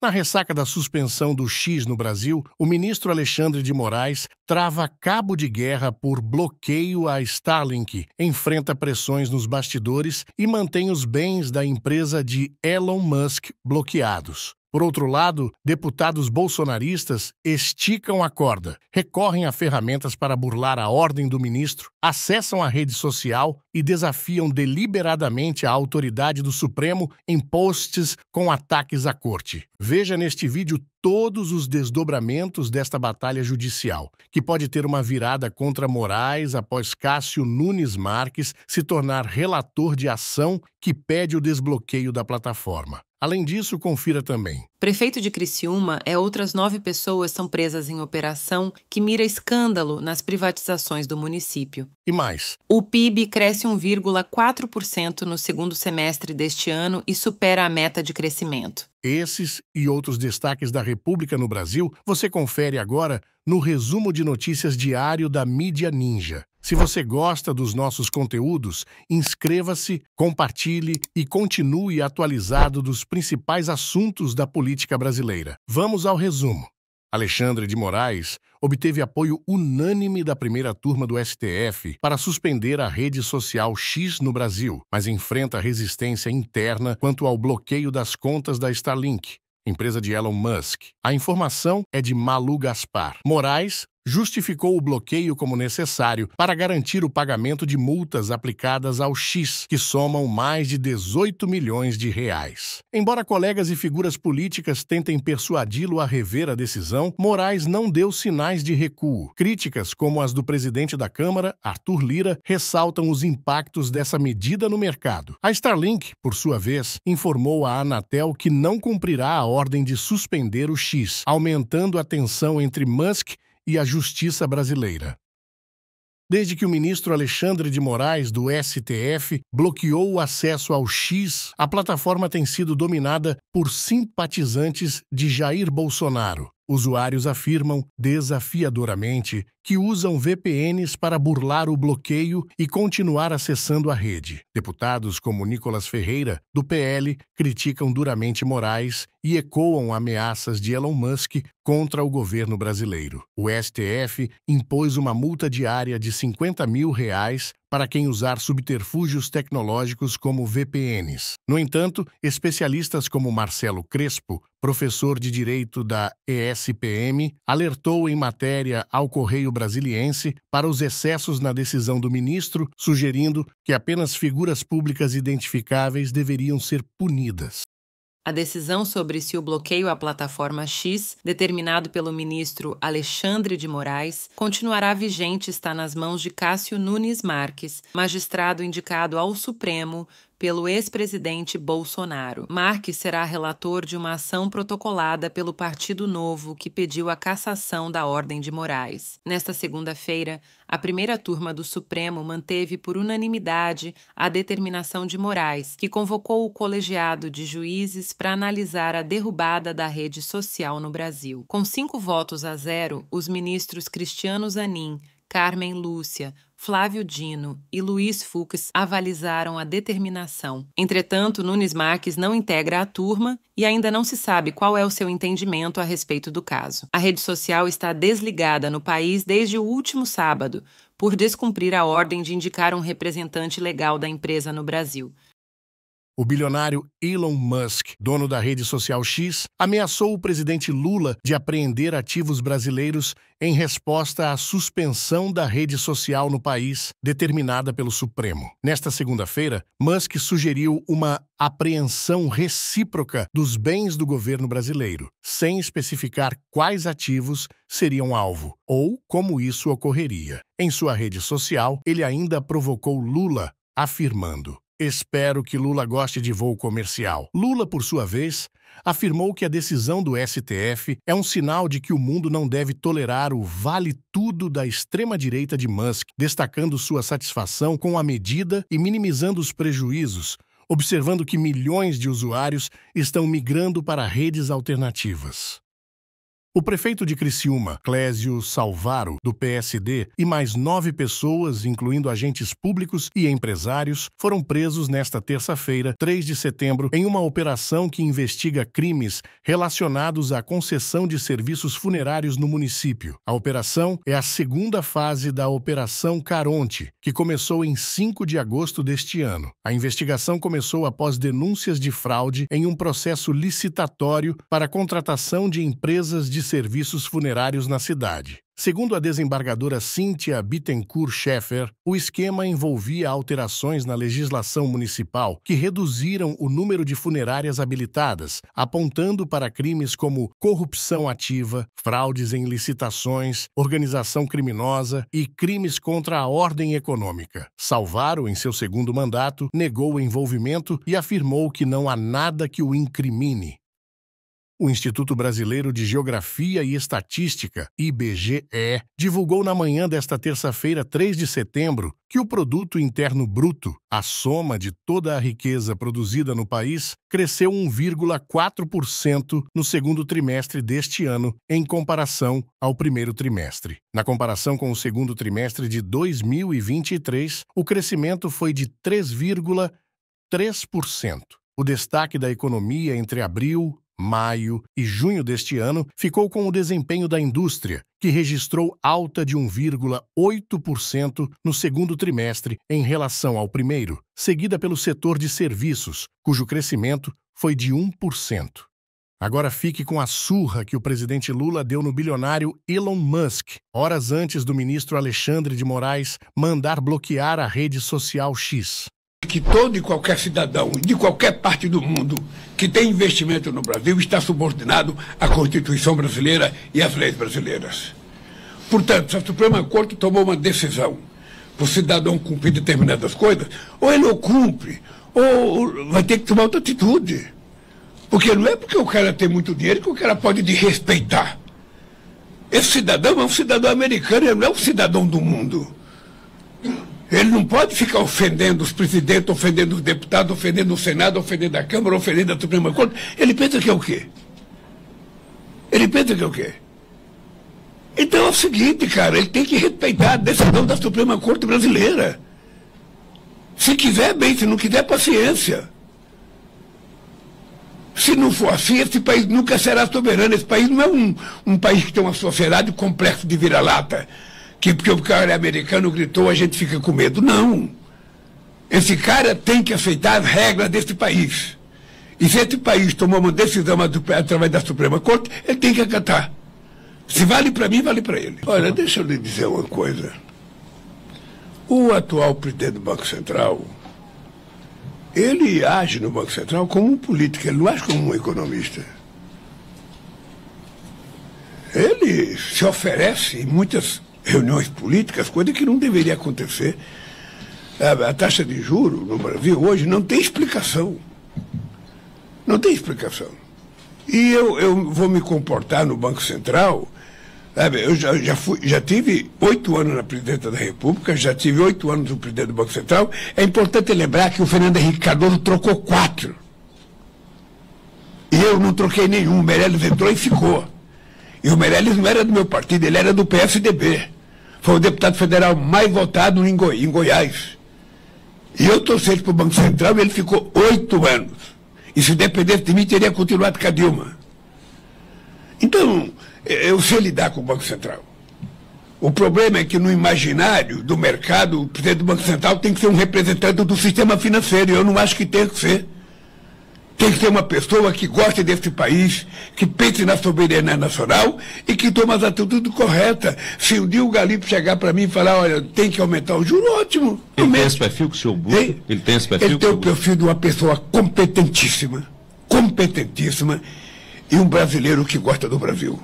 Na ressaca da suspensão do X no Brasil, o ministro Alexandre de Moraes trava cabo de guerra por bloqueio à Starlink, enfrenta pressões nos bastidores e mantém os bens da empresa de Elon Musk bloqueados. Por outro lado, deputados bolsonaristas esticam a corda, recorrem a ferramentas para burlar a ordem do ministro, acessam a rede social e desafiam deliberadamente a autoridade do Supremo em posts com ataques à corte. Veja neste vídeo todos os desdobramentos desta batalha judicial, que pode ter uma virada contra Moraes após Cássio Nunes Marques se tornar relator de ação que pede o desbloqueio da plataforma. Além disso, confira também. Prefeito de Criciúma é outras nove pessoas são presas em operação que mira escândalo nas privatizações do município. E mais. O PIB cresce 1,4% no segundo semestre deste ano e supera a meta de crescimento. Esses e outros destaques da República no Brasil você confere agora no resumo de notícias diário da Mídia Ninja. Se você gosta dos nossos conteúdos, inscreva-se, compartilhe e continue atualizado dos principais assuntos da política brasileira. Vamos ao resumo. Alexandre de Moraes obteve apoio unânime da primeira turma do STF para suspender a rede social X no Brasil, mas enfrenta resistência interna quanto ao bloqueio das contas da Starlink, empresa de Elon Musk. A informação é de Malu Gaspar. Moraes justificou o bloqueio como necessário para garantir o pagamento de multas aplicadas ao X, que somam mais de 18 milhões de reais. Embora colegas e figuras políticas tentem persuadi-lo a rever a decisão, Moraes não deu sinais de recuo. Críticas, como as do presidente da Câmara, Arthur Lira, ressaltam os impactos dessa medida no mercado. A Starlink, por sua vez, informou à Anatel que não cumprirá a ordem de suspender o X, aumentando a tensão entre Musk e a justiça brasileira. Desde que o ministro Alexandre de Moraes, do STF, bloqueou o acesso ao X, a plataforma tem sido dominada por simpatizantes de Jair Bolsonaro. Usuários afirmam desafiadoramente que usam VPNs para burlar o bloqueio e continuar acessando a rede. Deputados como Nicolas Ferreira, do PL, criticam duramente Moraes e ecoam ameaças de Elon Musk contra o governo brasileiro. O STF impôs uma multa diária de 50 mil reais para quem usar subterfúgios tecnológicos como VPNs. No entanto, especialistas como Marcelo Crespo, professor de Direito da ESPM, alertou em matéria ao Correio Brasiliense para os excessos na decisão do ministro, sugerindo que apenas figuras públicas identificáveis deveriam ser punidas. A decisão sobre se o bloqueio à plataforma X, determinado pelo ministro Alexandre de Moraes, continuará vigente está nas mãos de Cássio Nunes Marques, magistrado indicado ao Supremo pelo ex-presidente Bolsonaro. Marques será relator de uma ação protocolada pelo Partido Novo que pediu a cassação da Ordem de Moraes. Nesta segunda-feira, a primeira turma do Supremo manteve por unanimidade a determinação de Moraes, que convocou o colegiado de juízes para analisar a derrubada da rede social no Brasil. Com cinco votos a zero, os ministros Cristiano Zanin, Carmen Lúcia, Flávio Dino e Luiz Fux avalizaram a determinação. Entretanto, Nunes Marques não integra a turma e ainda não se sabe qual é o seu entendimento a respeito do caso. A rede social está desligada no país desde o último sábado, por descumprir a ordem de indicar um representante legal da empresa no Brasil. O bilionário Elon Musk, dono da rede social X, ameaçou o presidente Lula de apreender ativos brasileiros em resposta à suspensão da rede social no país, determinada pelo Supremo. Nesta segunda-feira, Musk sugeriu uma apreensão recíproca dos bens do governo brasileiro, sem especificar quais ativos seriam alvo ou como isso ocorreria. Em sua rede social, ele ainda provocou Lula, afirmando: Espero que Lula goste de voo comercial. Lula, por sua vez, afirmou que a decisão do STF é um sinal de que o mundo não deve tolerar o vale tudo da extrema-direita de Musk, destacando sua satisfação com a medida e minimizando os prejuízos, observando que milhões de usuários estão migrando para redes alternativas. O prefeito de Criciúma, Clésio Salvaro, do PSD, e mais nove pessoas, incluindo agentes públicos e empresários, foram presos nesta terça-feira, 3 de setembro, em uma operação que investiga crimes relacionados à concessão de serviços funerários no município. A operação é a segunda fase da Operação Caronte, que começou em 5 de agosto deste ano. A investigação começou após denúncias de fraude em um processo licitatório para contratação de empresas de serviços funerários na cidade. Segundo a desembargadora Cíntia Bittencourt Schaeffer, o esquema envolvia alterações na legislação municipal que reduziram o número de funerárias habilitadas, apontando para crimes como corrupção ativa, fraudes em licitações, organização criminosa e crimes contra a ordem econômica. Salvaro, em seu segundo mandato, negou o envolvimento e afirmou que não há nada que o incrimine. O Instituto Brasileiro de Geografia e Estatística, IBGE, divulgou na manhã desta terça-feira, 3 de setembro, que o Produto Interno Bruto, a soma de toda a riqueza produzida no país, cresceu 1,4% no segundo trimestre deste ano, em comparação ao primeiro trimestre. Na comparação com o segundo trimestre de 2023, o crescimento foi de 3,3%. O destaque da economia entre abril, maio e junho deste ano, ficou com o desempenho da indústria, que registrou alta de 1,8% no segundo trimestre em relação ao primeiro, seguida pelo setor de serviços, cujo crescimento foi de 1%. Agora fique com a surra que o presidente Lula deu no bilionário Elon Musk, horas antes do ministro Alexandre de Moraes mandar bloquear a rede social X que todo e qualquer cidadão de qualquer parte do mundo que tem investimento no Brasil está subordinado à Constituição brasileira e às leis brasileiras. Portanto, se a Suprema Corte tomou uma decisão para o cidadão cumprir determinadas coisas, ou ele não cumpre, ou vai ter que tomar outra atitude. Porque não é porque o cara tem muito dinheiro que o cara pode desrespeitar. Esse cidadão é um cidadão americano, ele não é um cidadão do mundo. Ele não pode ficar ofendendo os presidentes, ofendendo os deputados, ofendendo o Senado, ofendendo a Câmara, ofendendo a Suprema Corte. Ele pensa que é o quê? Ele pensa que é o quê? Então é o seguinte, cara, ele tem que respeitar a decisão da Suprema Corte brasileira. Se quiser, bem, se não quiser, paciência. Se não for assim, esse país nunca será soberano. Esse país não é um, um país que tem uma sociedade complexa de vira-lata que porque o cara é americano gritou, a gente fica com medo. Não. Esse cara tem que aceitar as regras deste país. E se esse país tomou uma decisão através da Suprema Corte, ele tem que acatar. Se vale para mim, vale para ele. Olha, deixa eu lhe dizer uma coisa. O atual presidente do Banco Central, ele age no Banco Central como um político, ele não age como um economista. Ele se oferece em muitas reuniões políticas, coisa que não deveria acontecer. É, a taxa de juro no Brasil hoje não tem explicação. Não tem explicação. E eu, eu vou me comportar no Banco Central. eu já, já, fui, já tive oito anos na presidenta da República, já tive oito anos no presidente do Banco Central. É importante lembrar que o Fernando Henrique Cardoso trocou quatro. E eu não troquei nenhum. O Meirelles entrou e ficou. E o Meirelles não era do meu partido, ele era do PSDB. Foi o deputado federal mais votado em, Goi em Goiás. E eu ele para o Banco Central e ele ficou oito anos. E se dependesse de mim, teria continuado com a Dilma. Então, eu sei lidar com o Banco Central. O problema é que no imaginário do mercado, o presidente do Banco Central tem que ser um representante do sistema financeiro. E eu não acho que tem que ser. Tem que ser uma pessoa que goste desse país, que pense na soberania nacional e que toma as atitudes corretas. Se um dia o Galipo chegar para mim e falar, olha, tem que aumentar o juro, ótimo. Ele tem esse perfil que o senhor busca? Ele, ele tem esse perfil? Ele tem o perfil de uma pessoa competentíssima, competentíssima e um brasileiro que gosta do Brasil.